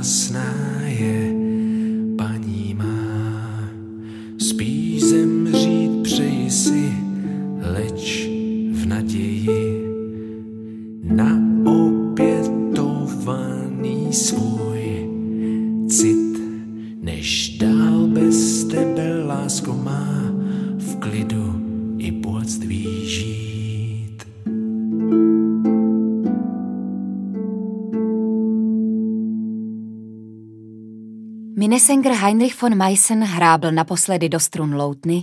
last night. Minnesänger Heinrich von Meissen hrábl naposledy do strun loutny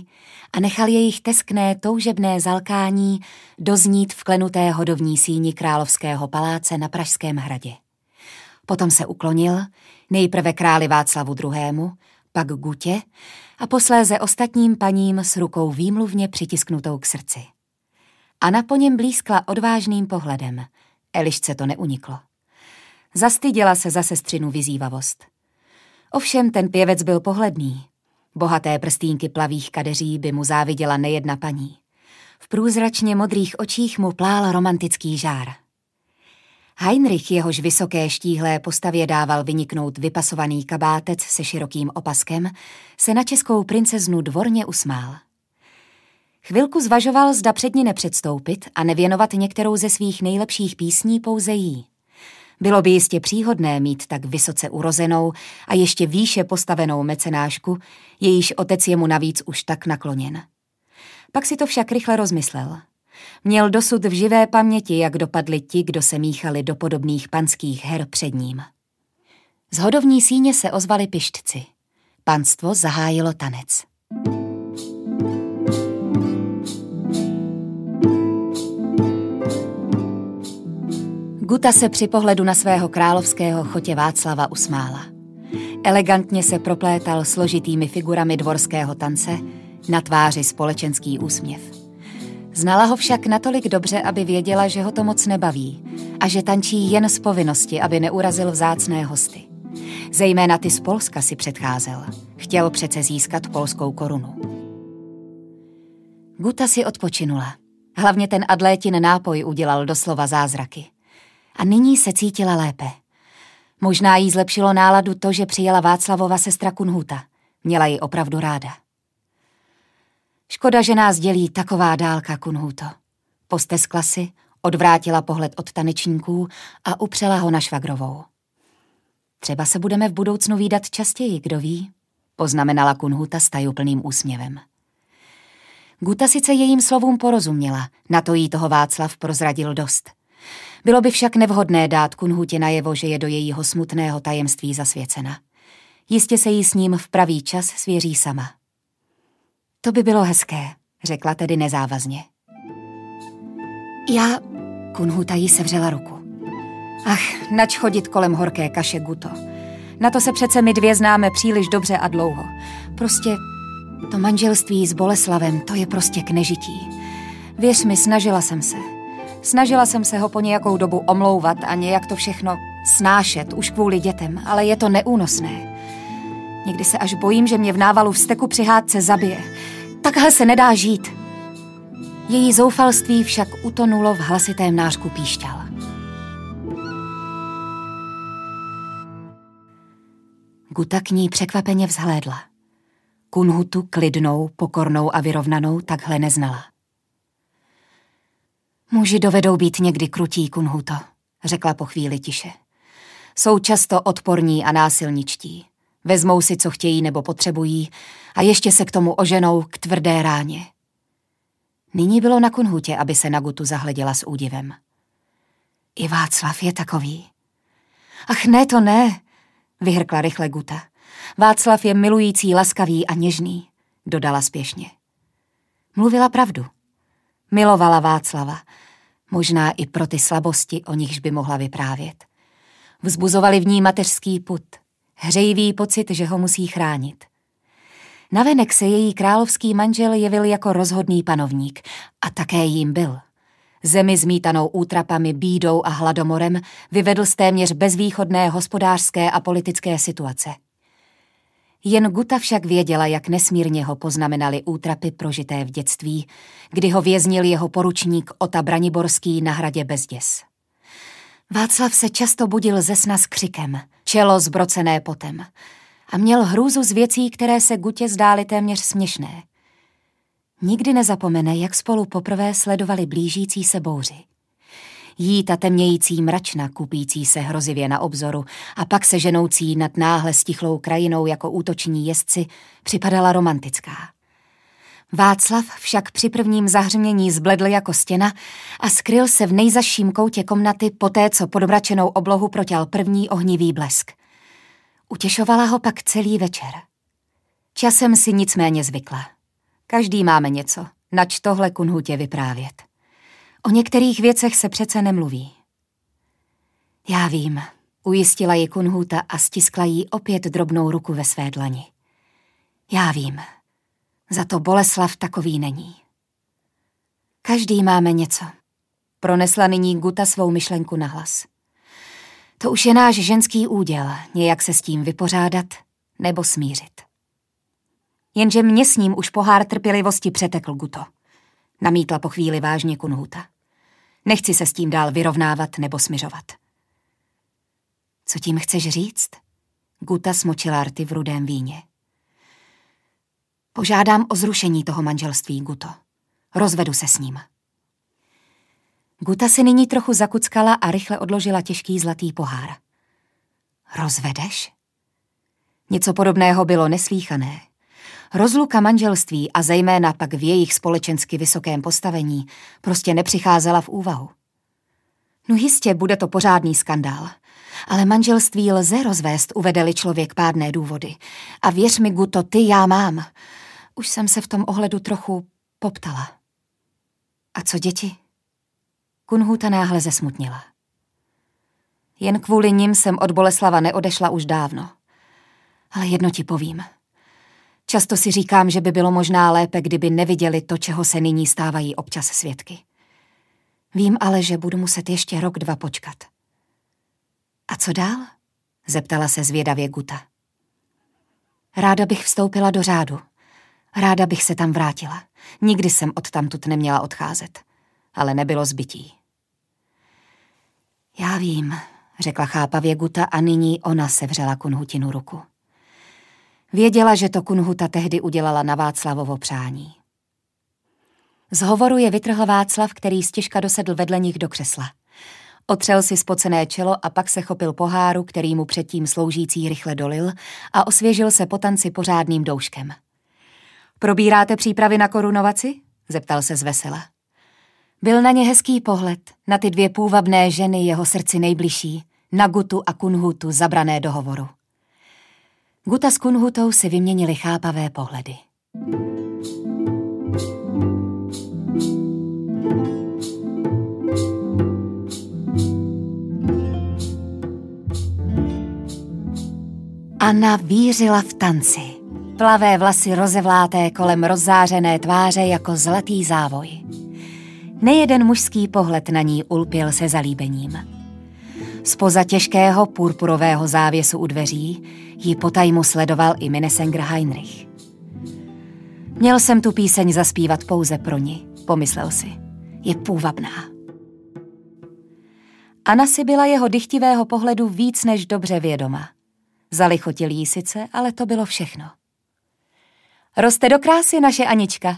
a nechal jejich teskné toužebné zalkání doznít v klenuté hodovní síni královského paláce na Pražském hradě. Potom se uklonil, nejprve králi Václavu II., pak Gutě a posléze ostatním paním s rukou výmluvně přitisknutou k srdci. Anna po něm blízkla odvážným pohledem. Elišce to neuniklo. Zastyděla se za sestřinu vyzývavost – Ovšem ten pěvec byl pohledný. Bohaté prstínky plavých kadeří by mu záviděla nejedna paní. V průzračně modrých očích mu plál romantický žár. Heinrich jehož vysoké štíhlé postavě dával vyniknout vypasovaný kabátec se širokým opaskem, se na českou princeznu dvorně usmál. Chvilku zvažoval, zda před ní nepředstoupit a nevěnovat některou ze svých nejlepších písní pouze jí. Bylo by jistě příhodné mít tak vysoce urozenou a ještě výše postavenou mecenášku, jejíž otec je mu navíc už tak nakloněn. Pak si to však rychle rozmyslel. Měl dosud v živé paměti, jak dopadli ti, kdo se míchali do podobných panských her před ním. Z hodovní síně se ozvali pištci. Panstvo zahájilo tanec. Guta se při pohledu na svého královského chotě Václava usmála. Elegantně se proplétal složitými figurami dvorského tance, na tváři společenský úsměv. Znala ho však natolik dobře, aby věděla, že ho to moc nebaví a že tančí jen z povinnosti, aby neurazil vzácné hosty. Zejména ty z Polska si předcházel. Chtěl přece získat polskou korunu. Guta si odpočinula. Hlavně ten adlétin nápoj udělal doslova zázraky a nyní se cítila lépe. Možná jí zlepšilo náladu to, že přijela Václavova sestra Kunhuta. Měla ji opravdu ráda. Škoda, že nás dělí taková dálka, Kunhuto. Posteskla si, odvrátila pohled od tanečníků a upřela ho na švagrovou. Třeba se budeme v budoucnu výdat častěji, kdo ví, poznamenala Kunhuta s tajuplným úsměvem. Guta sice jejím slovům porozuměla, na to jí toho Václav prozradil dost. Bylo by však nevhodné dát Kunhutě najevo, že je do jejího smutného tajemství zasvěcena. Jistě se jí s ním v pravý čas svěří sama. To by bylo hezké, řekla tedy nezávazně. Já... Kunhuta jí sevřela ruku. Ach, nač chodit kolem horké kaše guto. Na to se přece my dvě známe příliš dobře a dlouho. Prostě to manželství s Boleslavem, to je prostě k nežití. Věř mi, snažila jsem se. Snažila jsem se ho po nějakou dobu omlouvat a nějak to všechno snášet, už kvůli dětem, ale je to neúnosné. Někdy se až bojím, že mě v návalu vsteku při hádce zabije. Takhle se nedá žít. Její zoufalství však utonulo v hlasitém nářku píšťal. Guta k ní překvapeně vzhlédla. Kunhutu klidnou, pokornou a vyrovnanou takhle neznala. Muži dovedou být někdy krutí, Kunhuto, řekla po chvíli tiše. Jsou často odporní a násilničtí. Vezmou si, co chtějí nebo potřebují a ještě se k tomu oženou k tvrdé ráně. Nyní bylo na Kunhutě, aby se Nagutu zahleděla s údivem. I Václav je takový. Ach ne, to ne, vyhrkla rychle Guta. Václav je milující, laskavý a něžný, dodala spěšně. Mluvila pravdu. Milovala Václava, možná i pro ty slabosti, o nichž by mohla vyprávět. Vzbuzovali v ní mateřský put, hřejivý pocit, že ho musí chránit. Navenek se její královský manžel jevil jako rozhodný panovník a také jím byl. Zemi zmítanou útrapami, bídou a hladomorem vyvedl z téměř bezvýchodné hospodářské a politické situace – jen Guta však věděla, jak nesmírně ho poznamenaly útrapy prožité v dětství, kdy ho věznil jeho poručník Ota Braniborský na hradě Bezděs. Václav se často budil ze sna s křikem, čelo zbrocené potem, a měl hrůzu z věcí, které se Gutě zdály téměř směšné. Nikdy nezapomene, jak spolu poprvé sledovali blížící se bouři jí ta temnějící mračna, kupící se hrozivě na obzoru a pak se ženoucí nad náhle stichlou krajinou jako útoční jezdci, připadala romantická. Václav však při prvním zahřmění zbledl jako stěna a skryl se v nejzaším koutě komnaty poté, co podobračenou oblohu protěl první ohnivý blesk. Utěšovala ho pak celý večer. Časem si nicméně zvykla. Každý máme něco, nač tohle kunhutě vyprávět. O některých věcech se přece nemluví. Já vím, ujistila ji Kunhuta a stiskla jí opět drobnou ruku ve své dlani. Já vím, za to Boleslav takový není. Každý máme něco. Pronesla nyní Guta svou myšlenku na hlas. To už je náš ženský úděl, nějak se s tím vypořádat nebo smířit. Jenže mě s ním už pohár trpělivosti přetekl Guto. Namítla po chvíli vážně Kunhuta. Nechci se s tím dál vyrovnávat nebo smyřovat. Co tím chceš říct? Guta smočila rty v rudém víně. Požádám o zrušení toho manželství, Guto. Rozvedu se s ním. Guta se nyní trochu zakuckala a rychle odložila těžký zlatý pohár. Rozvedeš? Něco podobného bylo neslíchané. Rozluka manželství a zejména pak v jejich společensky vysokém postavení prostě nepřicházela v úvahu. No jistě bude to pořádný skandál, ale manželství lze rozvést, uvedeli člověk pádné důvody. A věř mi, Guto, ty já mám. Už jsem se v tom ohledu trochu poptala. A co děti? Kunhuta náhle zesmutnila. Jen kvůli ním jsem od Boleslava neodešla už dávno. Ale jedno ti povím – Často si říkám, že by bylo možná lépe, kdyby neviděli to, čeho se nyní stávají občas svědky. Vím ale, že budu muset ještě rok dva počkat. A co dál? Zeptala se zvědavě Guta. Ráda bych vstoupila do řádu. Ráda bych se tam vrátila. Nikdy jsem od tamtud neměla odcházet. Ale nebylo zbytí. Já vím, řekla chápavě Guta a nyní ona sevřela Kunhutinu ruku. Věděla, že to Kunhuta tehdy udělala na Václavovo přání. Z hovoru je vytrhl Václav, který stěžka dosedl vedle nich do křesla. Otřel si spocené čelo a pak se chopil poháru, který mu předtím sloužící rychle dolil a osvěžil se po tanci pořádným douškem. Probíráte přípravy na korunovaci? zeptal se zvesela. Byl na ně hezký pohled, na ty dvě půvabné ženy jeho srdci nejbližší, na Gutu a Kunhutu zabrané do hovoru. Guta s Kunhutou si vyměnili chápavé pohledy. Anna vířila v tanci. Plavé vlasy rozevláté kolem rozzářené tváře jako zlatý závoj. Nejeden mužský pohled na ní ulpil se zalíbením. Spoza těžkého purpurového závěsu u dveří ji potajmu sledoval i Minnesenger Heinrich. Měl jsem tu píseň zaspívat pouze pro ní, pomyslel si. Je půvabná. Anna si byla jeho dychtivého pohledu víc než dobře vědoma. Zalichotil jí sice, ale to bylo všechno. Roste do krásy naše Anička,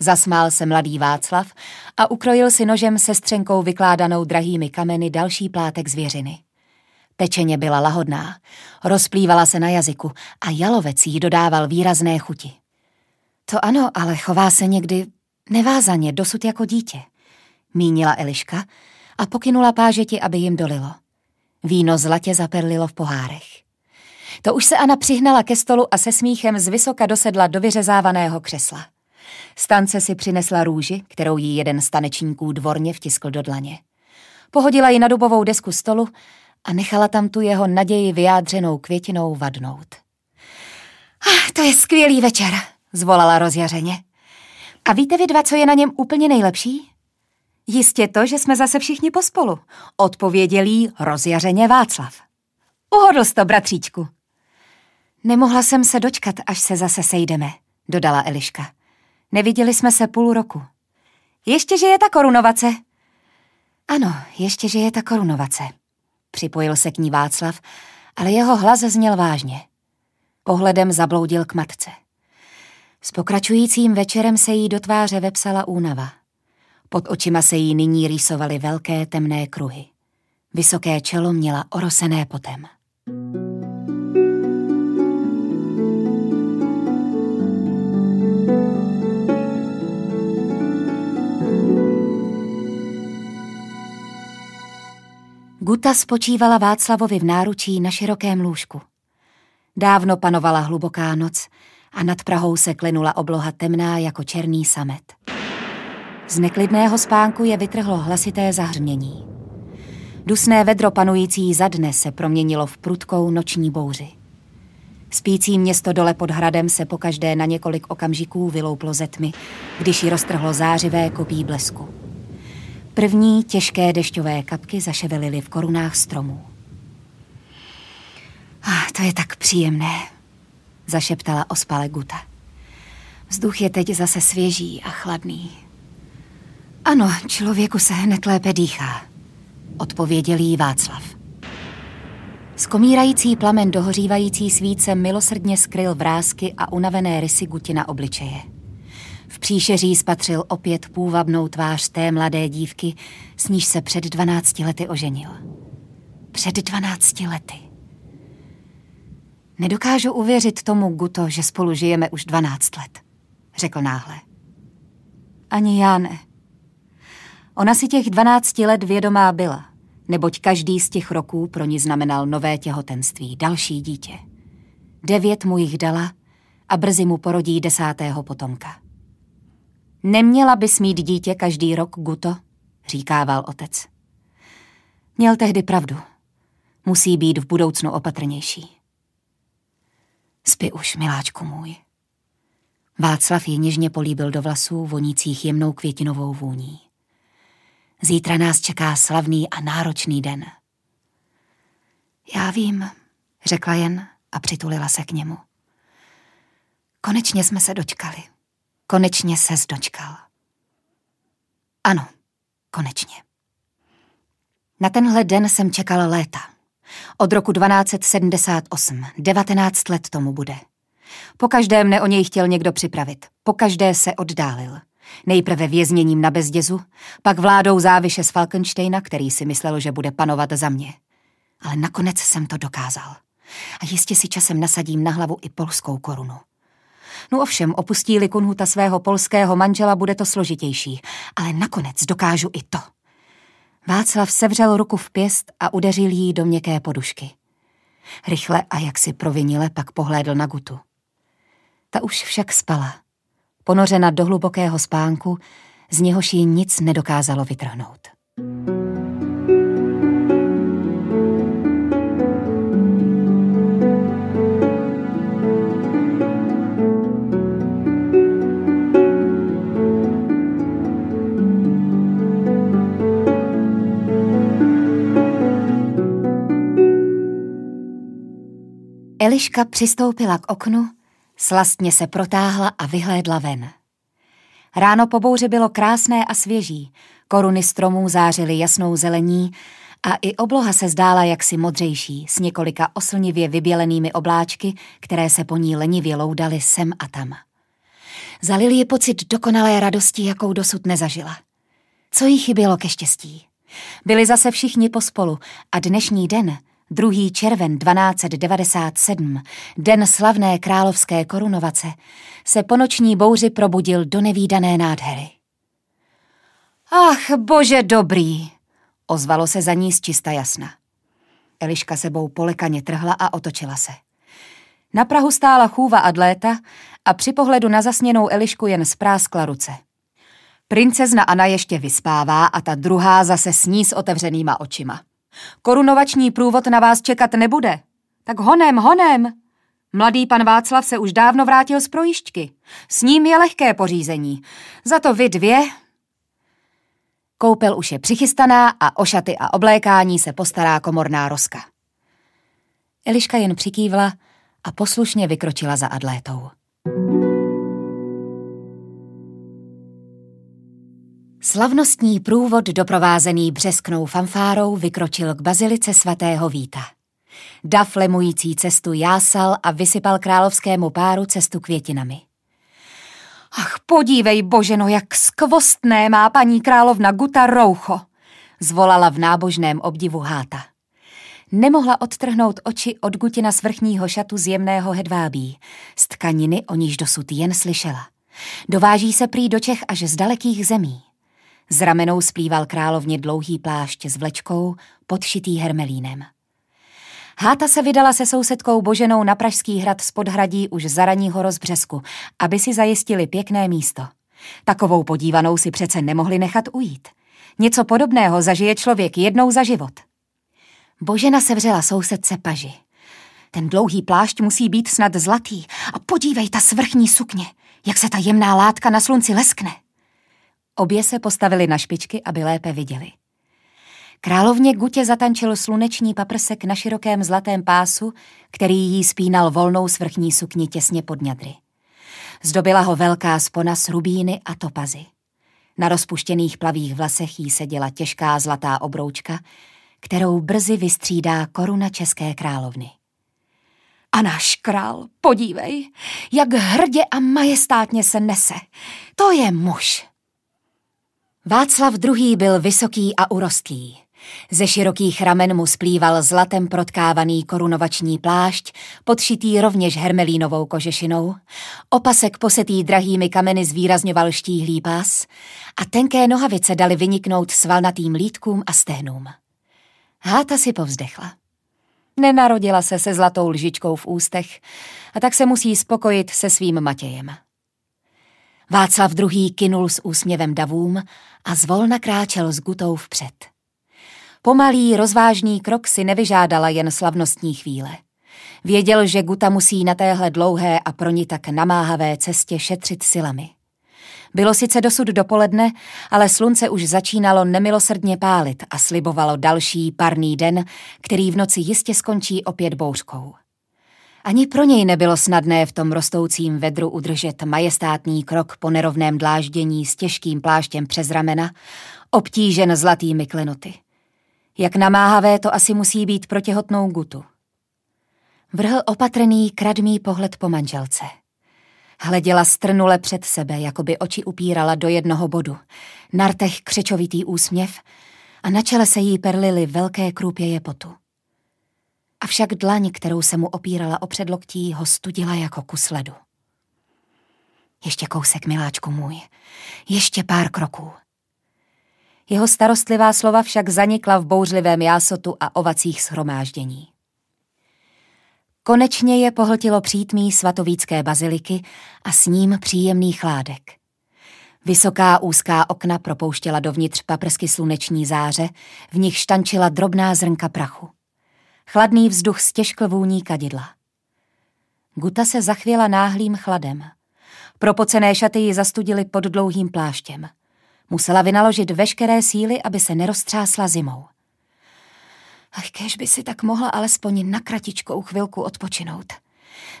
Zasmál se mladý Václav a ukrojil si nožem se střenkou vykládanou drahými kameny další plátek zvěřiny. Pečeně byla lahodná, rozplývala se na jazyku a jalovec jí dodával výrazné chuti. To ano, ale chová se někdy nevázaně, dosud jako dítě, mínila Eliška a pokynula pážeti, aby jim dolilo. Víno zlatě zaperlilo v pohárech. To už se Ana přihnala ke stolu a se smíchem z dosedla do vyřezávaného křesla. Stance si přinesla růži, kterou jí jeden z tanečníků dvorně vtiskl do dlaně. Pohodila ji na dubovou desku stolu a nechala tam tu jeho naději vyjádřenou květinou vadnout. Ah, to je skvělý večer, zvolala rozjařeně. A víte vy dva, co je na něm úplně nejlepší? Jistě to, že jsme zase všichni pospolu, odpověděl jí rozjařeně Václav. Uhodl to, bratříčku. Nemohla jsem se dočkat, až se zase sejdeme, dodala Eliška. Neviděli jsme se půl roku. Ještě, že je ta korunovace. Ano, ještě, že je ta korunovace. Připojil se k ní Václav, ale jeho hlas zněl vážně. Pohledem zabloudil k matce. S pokračujícím večerem se jí do tváře vepsala únava. Pod očima se jí nyní rýsovaly velké temné kruhy. Vysoké čelo měla orosené potem. thank you Guta spočívala Václavovi v náručí na širokém lůžku. Dávno panovala hluboká noc a nad Prahou se klenula obloha temná jako černý samet. Z neklidného spánku je vytrhlo hlasité zahrnění. Dusné vedro panující za dne se proměnilo v prudkou noční bouři. Spící město dole pod hradem se pokaždé na několik okamžiků vylouplo ze tmy, když ji roztrhlo zářivé kopí blesku. První těžké dešťové kapky zaševelily v korunách stromů. Ah, to je tak příjemné, zašeptala ospale Guta. Vzduch je teď zase svěží a chladný. Ano, člověku se hned lépe dýchá, odpověděl jí Václav. Skomírající plamen dohořívající svíce milosrdně skryl vrázky a unavené rysy Guti na obličeje. V příšeří spatřil opět půvabnou tvář té mladé dívky, s níž se před dvanácti lety oženil. Před dvanácti lety. Nedokážu uvěřit tomu Guto, že spolu žijeme už dvanáct let, řekl náhle. Ani já ne. Ona si těch dvanácti let vědomá byla, neboť každý z těch roků pro ní znamenal nové těhotenství, další dítě. Devět mu jich dala a brzy mu porodí desátého potomka. Neměla bys mít dítě každý rok, Guto, říkával otec. Měl tehdy pravdu. Musí být v budoucnu opatrnější. Spi už, miláčku můj. Václav ji něžně políbil do vlasů, vonících jemnou květinovou vůní. Zítra nás čeká slavný a náročný den. Já vím, řekla jen a přitulila se k němu. Konečně jsme se dočkali. Konečně se zdočkal. Ano, konečně. Na tenhle den jsem čekal léta. Od roku 1278, 19 let tomu bude. Po každé mne o něj chtěl někdo připravit, po každé se oddálil. Nejprve vězněním na bezdězu, pak vládou záviše z Falkensteina, který si myslel, že bude panovat za mě. Ale nakonec jsem to dokázal. A jistě si časem nasadím na hlavu i polskou korunu. No ovšem, opustí-li Kunhuta svého polského manžela, bude to složitější. Ale nakonec dokážu i to. Václav sevřel ruku v pěst a udeřil jí do měkké podušky. Rychle a jaksi provinile pak pohlédl na Gutu. Ta už však spala, ponořena do hlubokého spánku, z něhož ji nic nedokázalo vytrhnout. thank you Eliška přistoupila k oknu, slastně se protáhla a vyhlédla ven. Ráno po bouři bylo krásné a svěží, koruny stromů zářily jasnou zelení a i obloha se zdála jaksi modřejší, s několika oslnivě vybělenými obláčky, které se po ní lenivě loudaly sem a tam. Zalil je pocit dokonalé radosti, jakou dosud nezažila. Co jí chybělo ke štěstí? Byli zase všichni pospolu a dnešní den 2. červen 1297, den slavné královské korunovace, se po noční bouři probudil do nevýdané nádhery. Ach, bože dobrý, ozvalo se za ní z čista jasna. Eliška sebou polekaně trhla a otočila se. Na Prahu stála chůva Adléta a při pohledu na zasněnou Elišku jen spráskla ruce. Princezna Ana ještě vyspává a ta druhá zase sní s otevřenýma očima. Korunovační průvod na vás čekat nebude. Tak honem, honem! Mladý pan Václav se už dávno vrátil z projišťky. S ním je lehké pořízení. Za to vy dvě... Koupel už je přichystaná a o šaty a oblékání se postará komorná roska. Eliška jen přikývla a poslušně vykročila za Adlétou. Slavnostní průvod doprovázený břesknou fanfárou vykročil k bazilice svatého Víta. Daf lemující cestu jásal a vysypal královskému páru cestu květinami. Ach, podívej, boženo, jak skvostné má paní královna Guta roucho, zvolala v nábožném obdivu háta. Nemohla odtrhnout oči od Gutina svrchního šatu z jemného hedvábí, z tkaniny, o níž dosud jen slyšela. Dováží se prý do Čech až z dalekých zemí. Z ramenou splýval královně dlouhý plášť s vlečkou, podšitý hermelínem. Háta se vydala se sousedkou Boženou na Pražský hrad z podhradí už za raního rozbřesku, aby si zajistili pěkné místo. Takovou podívanou si přece nemohli nechat ujít. Něco podobného zažije člověk jednou za život. Božena sevřela sousedce paži. Ten dlouhý plášť musí být snad zlatý a podívej ta svrchní sukně, jak se ta jemná látka na slunci leskne. Obě se postavili na špičky, aby lépe viděli. Královně Gutě zatančil sluneční paprsek na širokém zlatém pásu, který jí spínal volnou svrchní sukni těsně pod ňadry. Zdobila ho velká spona s rubíny a topazy. Na rozpuštěných plavých vlasech jí seděla těžká zlatá obroučka, kterou brzy vystřídá koruna České královny. A náš král, podívej, jak hrdě a majestátně se nese. To je muž. Václav II. byl vysoký a urostlý. Ze širokých ramen mu splýval zlatem protkávaný korunovační plášť, podšitý rovněž hermelínovou kožešinou, opasek posetý drahými kameny zvýrazňoval štíhlý pás a tenké nohavice dali vyniknout svalnatým lítkům a stehnům. Háta si povzdechla. Nenarodila se se zlatou lžičkou v ústech a tak se musí spokojit se svým Matějem. Václav II. kinul s úsměvem davům a zvolna kráčel s gutou vpřed. Pomalý, rozvážný krok si nevyžádala jen slavnostní chvíle. Věděl, že Guta musí na téhle dlouhé a pro ní tak namáhavé cestě šetřit silami. Bylo sice dosud dopoledne, ale slunce už začínalo nemilosrdně pálit a slibovalo další parný den, který v noci jistě skončí opět bouřkou. Ani pro něj nebylo snadné v tom rostoucím vedru udržet majestátní krok po nerovném dláždění s těžkým pláštěm přes ramena, obtížen zlatými klenoty. Jak namáhavé to asi musí být pro těhotnou gutu. Vrhl opatrný, kradmý pohled po manželce. Hleděla strnule před sebe, jako by oči upírala do jednoho bodu. Nartech křečovitý úsměv a na čele se jí perlily velké krůpěje potu avšak dlaň, kterou se mu opírala o předloktí, ho studila jako kus ledu. Ještě kousek, miláčku můj, ještě pár kroků. Jeho starostlivá slova však zanikla v bouřlivém jásotu a ovacích shromáždění. Konečně je pohltilo přítmí svatovícké baziliky a s ním příjemný chládek. Vysoká úzká okna propouštěla dovnitř paprsky sluneční záře, v nich štančila drobná zrnka prachu. Chladný vzduch stěžkl vůní kadidla. Guta se zachvěla náhlým chladem. Propocené šaty ji zastudily pod dlouhým pláštěm. Musela vynaložit veškeré síly, aby se neroztřásla zimou. Ach, kež by si tak mohla alespoň na kratičkou chvilku odpočinout.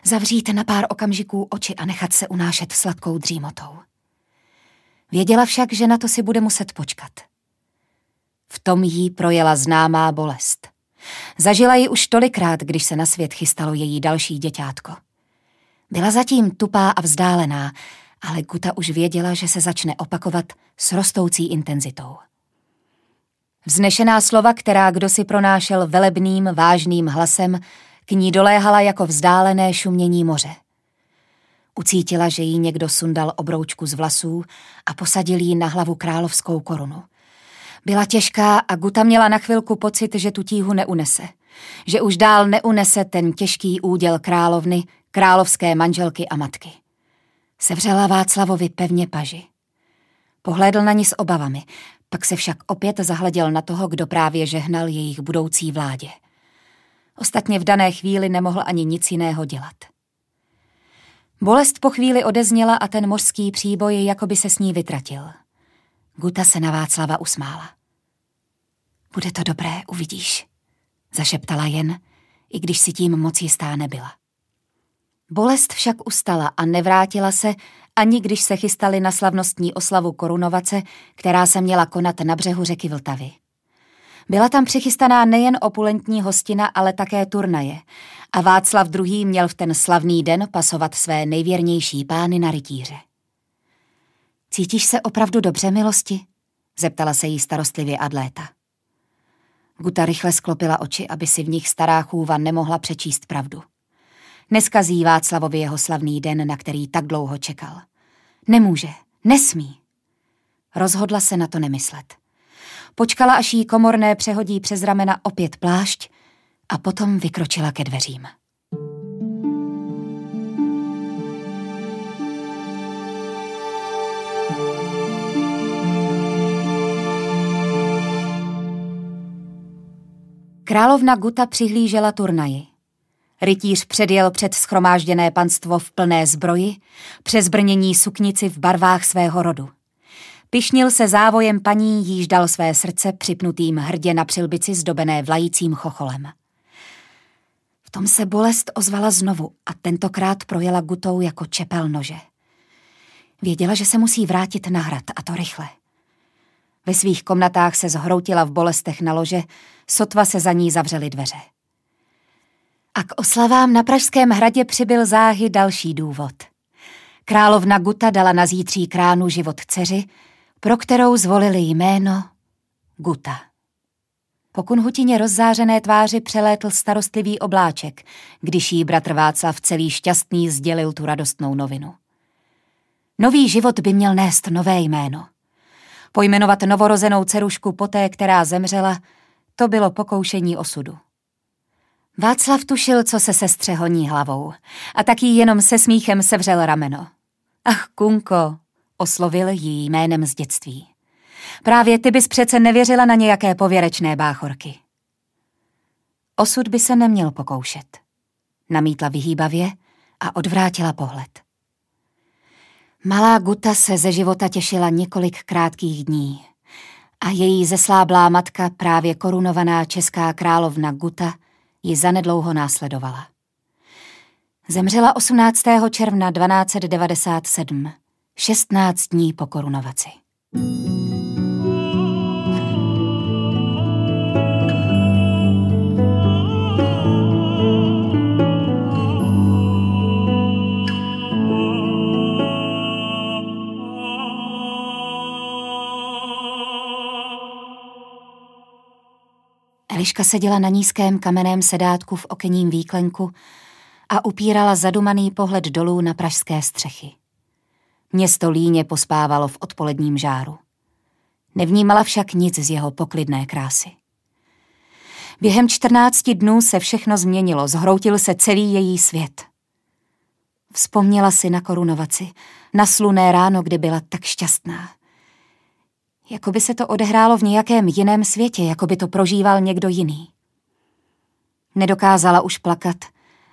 Zavřít na pár okamžiků oči a nechat se unášet sladkou dřímotou. Věděla však, že na to si bude muset počkat. V tom jí projela známá bolest. Zažila ji už tolikrát, když se na svět chystalo její další děťátko. Byla zatím tupá a vzdálená, ale Guta už věděla, že se začne opakovat s rostoucí intenzitou. Vznešená slova, která kdo si pronášel velebným, vážným hlasem, k ní doléhala jako vzdálené šumění moře. Ucítila, že jí někdo sundal obroučku z vlasů a posadil jí na hlavu královskou korunu – byla těžká a Guta měla na chvilku pocit, že tu tíhu neunese. Že už dál neunese ten těžký úděl královny, královské manželky a matky. Sevřela Václavovi pevně paži. Pohlédl na ní s obavami, pak se však opět zahleděl na toho, kdo právě žehnal jejich budoucí vládě. Ostatně v dané chvíli nemohl ani nic jiného dělat. Bolest po chvíli odezněla a ten mořský příboj jako by se s ní vytratil. Guta se na Václava usmála. Bude to dobré, uvidíš. Zašeptala jen, i když si tím moc jistá nebyla. Bolest však ustala a nevrátila se, ani když se chystali na slavnostní oslavu korunovace, která se měla konat na břehu řeky Vltavy. Byla tam přichystaná nejen opulentní hostina, ale také turnaje a Václav II. měl v ten slavný den pasovat své nejvěrnější pány na rytíře. Cítíš se opravdu dobře, milosti? zeptala se jí starostlivě Adléta. Guta rychle sklopila oči, aby si v nich stará chůva nemohla přečíst pravdu. Neskazí Václavovi jeho slavný den, na který tak dlouho čekal. Nemůže, nesmí. Rozhodla se na to nemyslet. Počkala, až jí komorné přehodí přes ramena opět plášť a potom vykročila ke dveřím. thank you Královna Guta přihlížela turnaji. Rytíř předjel před schromážděné panstvo v plné zbroji, přes brnění suknici v barvách svého rodu. Pišnil se závojem paní, již dal své srdce připnutým hrdě na přilbici zdobené vlajícím chocholem. V tom se bolest ozvala znovu a tentokrát projela gutou jako čepel nože. Věděla, že se musí vrátit na hrad a to rychle. Ve svých komnatách se zhroutila v bolestech na lože, sotva se za ní zavřely dveře. A k oslavám na Pražském hradě přibyl záhy další důvod. Královna Guta dala na zítří kránu život dceři, pro kterou zvolili jméno Guta. Po kunhutině rozzářené tváři přelétl starostlivý obláček, když jí bratr Václav celý šťastný sdělil tu radostnou novinu. Nový život by měl nést nové jméno. Pojmenovat novorozenou cerušku poté, která zemřela, to bylo pokoušení osudu. Václav tušil, co se sestře honí hlavou a taky jenom se smíchem sevřel rameno. Ach, Kunko, oslovil jí jménem z dětství. Právě ty bys přece nevěřila na nějaké pověrečné báchorky. Osud by se neměl pokoušet. Namítla vyhýbavě a odvrátila pohled. Malá Guta se ze života těšila několik krátkých dní a její zesláblá matka, právě korunovaná česká královna Guta, ji zanedlouho následovala. Zemřela 18. června 1297, 16 dní po korunovaci. Eliška seděla na nízkém kamenném sedátku v okenním výklenku a upírala zadumaný pohled dolů na pražské střechy. Město líně pospávalo v odpoledním žáru. Nevnímala však nic z jeho poklidné krásy. Během čtrnácti dnů se všechno změnilo, zhroutil se celý její svět. Vzpomněla si na korunovaci, na sluné ráno, kdy byla tak šťastná. Jako by se to odehrálo v nějakém jiném světě, jako by to prožíval někdo jiný. Nedokázala už plakat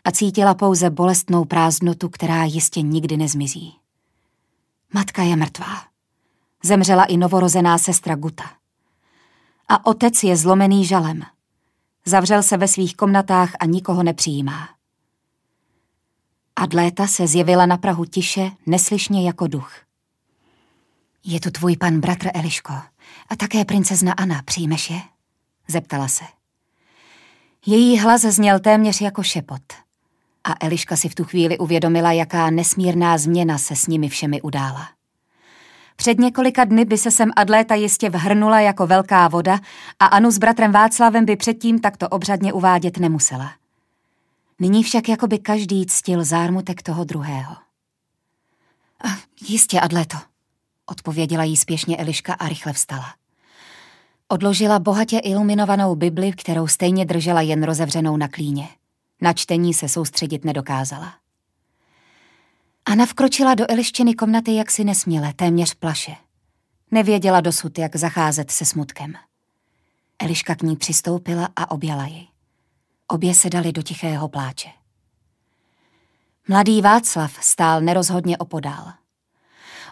a cítila pouze bolestnou prázdnotu, která jistě nikdy nezmizí. Matka je mrtvá. Zemřela i novorozená sestra Guta. A otec je zlomený žalem. Zavřel se ve svých komnatách a nikoho nepřijímá. Adléta se zjevila na Prahu tiše, neslyšně jako duch. Je tu tvůj pan bratr Eliško a také princezna Anna, přijmeš je? Zeptala se. Její hlas zněl téměř jako šepot. A Eliška si v tu chvíli uvědomila, jaká nesmírná změna se s nimi všemi udála. Před několika dny by se sem Adléta jistě vhrnula jako velká voda a Anu s bratrem Václavem by předtím takto obřadně uvádět nemusela. Nyní však jako by každý ctil zármutek toho druhého. jistě, Adléto, odpověděla jí spěšně Eliška a rychle vstala. Odložila bohatě iluminovanou Bibli, kterou stejně držela jen rozevřenou na klíně. Na čtení se soustředit nedokázala. Ana vkročila do Eliščiny komnaty jaksi nesměle, téměř plaše. Nevěděla dosud, jak zacházet se smutkem. Eliška k ní přistoupila a objala ji. Obě se dali do tichého pláče. Mladý Václav stál nerozhodně opodál.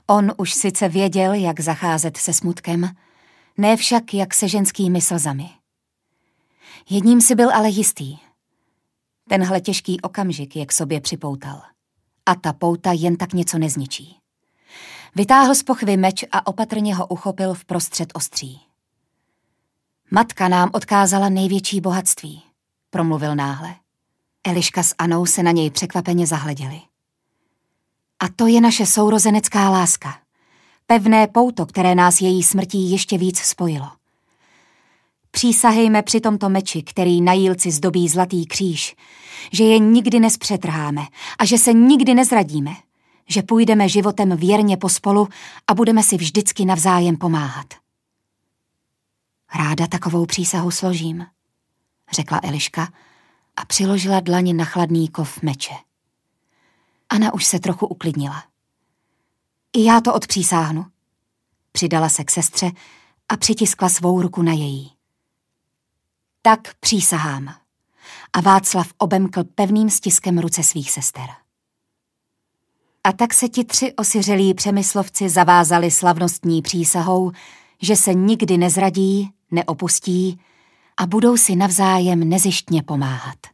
On už sice věděl, jak zacházet se smutkem, ne však jak se ženskými slzami. Jedním si byl ale jistý. Tenhle těžký okamžik je k sobě připoutal. A ta pouta jen tak něco nezničí. Vytáhl z pochvy meč a opatrně ho uchopil v prostřed ostří. Matka nám odkázala největší bohatství, promluvil náhle. Eliška s Anou se na něj překvapeně zahleděli. A to je naše sourozenecká láska. Pevné pouto, které nás její smrtí ještě víc spojilo. Přísahejme při tomto meči, který na jílci zdobí zlatý kříž, že je nikdy nespřetrháme a že se nikdy nezradíme, že půjdeme životem věrně pospolu a budeme si vždycky navzájem pomáhat. Ráda takovou přísahu složím, řekla Eliška a přiložila dlaně na chladný kov meče. Ana už se trochu uklidnila. I já to odpřísáhnu. Přidala se k sestře a přitiskla svou ruku na její. Tak přísahám. A Václav obemkl pevným stiskem ruce svých sester. A tak se ti tři osiřelí přemyslovci zavázali slavnostní přísahou, že se nikdy nezradí, neopustí a budou si navzájem nezištně pomáhat.